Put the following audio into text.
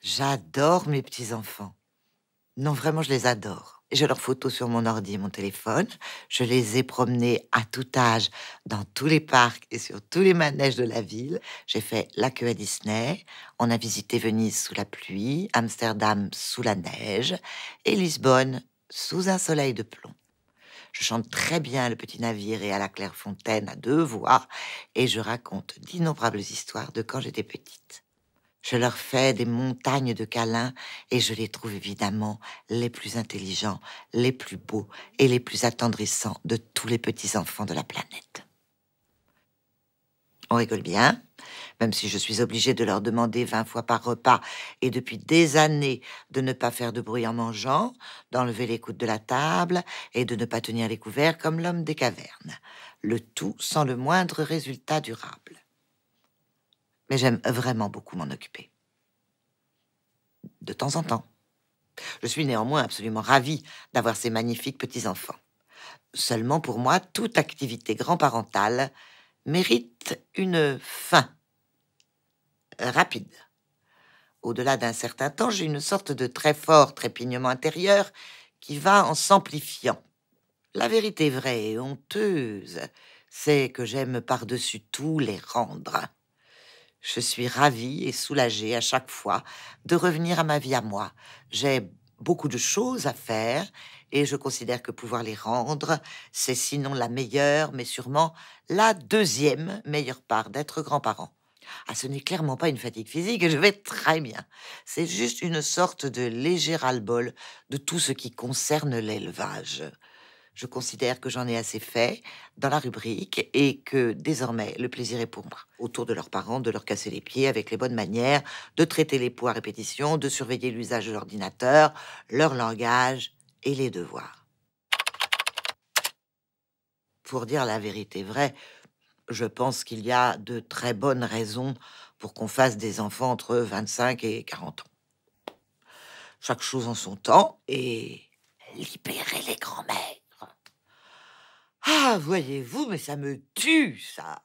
J'adore mes petits-enfants. Non, vraiment, je les adore. J'ai leurs photos sur mon ordi et mon téléphone. Je les ai promenés à tout âge dans tous les parcs et sur tous les manèges de la ville. J'ai fait la queue à Disney. On a visité Venise sous la pluie, Amsterdam sous la neige et Lisbonne sous un soleil de plomb. Je chante très bien Le Petit Navire et à la Clairefontaine à deux voix et je raconte d'innombrables histoires de quand j'étais petite. Je leur fais des montagnes de câlins et je les trouve évidemment les plus intelligents, les plus beaux et les plus attendrissants de tous les petits-enfants de la planète. On rigole bien, même si je suis obligée de leur demander 20 fois par repas et depuis des années de ne pas faire de bruit en mangeant, d'enlever les coudes de la table et de ne pas tenir les couverts comme l'homme des cavernes. Le tout sans le moindre résultat durable. Mais j'aime vraiment beaucoup m'en occuper. De temps en temps. Je suis néanmoins absolument ravie d'avoir ces magnifiques petits-enfants. Seulement pour moi, toute activité grand-parentale mérite une fin rapide. Au-delà d'un certain temps, j'ai une sorte de très fort trépignement intérieur qui va en s'amplifiant. La vérité vraie et honteuse, c'est que j'aime par-dessus tout les rendre. Je suis ravie et soulagée à chaque fois de revenir à ma vie à moi. J'ai beaucoup de choses à faire et je considère que pouvoir les rendre, c'est sinon la meilleure, mais sûrement la deuxième meilleure part d'être grand-parent. Ah, ce n'est clairement pas une fatigue physique, je vais très bien. C'est juste une sorte de léger albol de tout ce qui concerne l'élevage. Je considère que j'en ai assez fait dans la rubrique et que désormais le plaisir est pour moi. Autour de leurs parents, de leur casser les pieds avec les bonnes manières, de traiter les poids à répétition, de surveiller l'usage de l'ordinateur, leur langage et les devoirs. Pour dire la vérité vraie, je pense qu'il y a de très bonnes raisons pour qu'on fasse des enfants entre 25 et 40 ans. Chaque chose en son temps et libérer les grands-mères. Ah, voyez-vous, mais ça me tue, ça.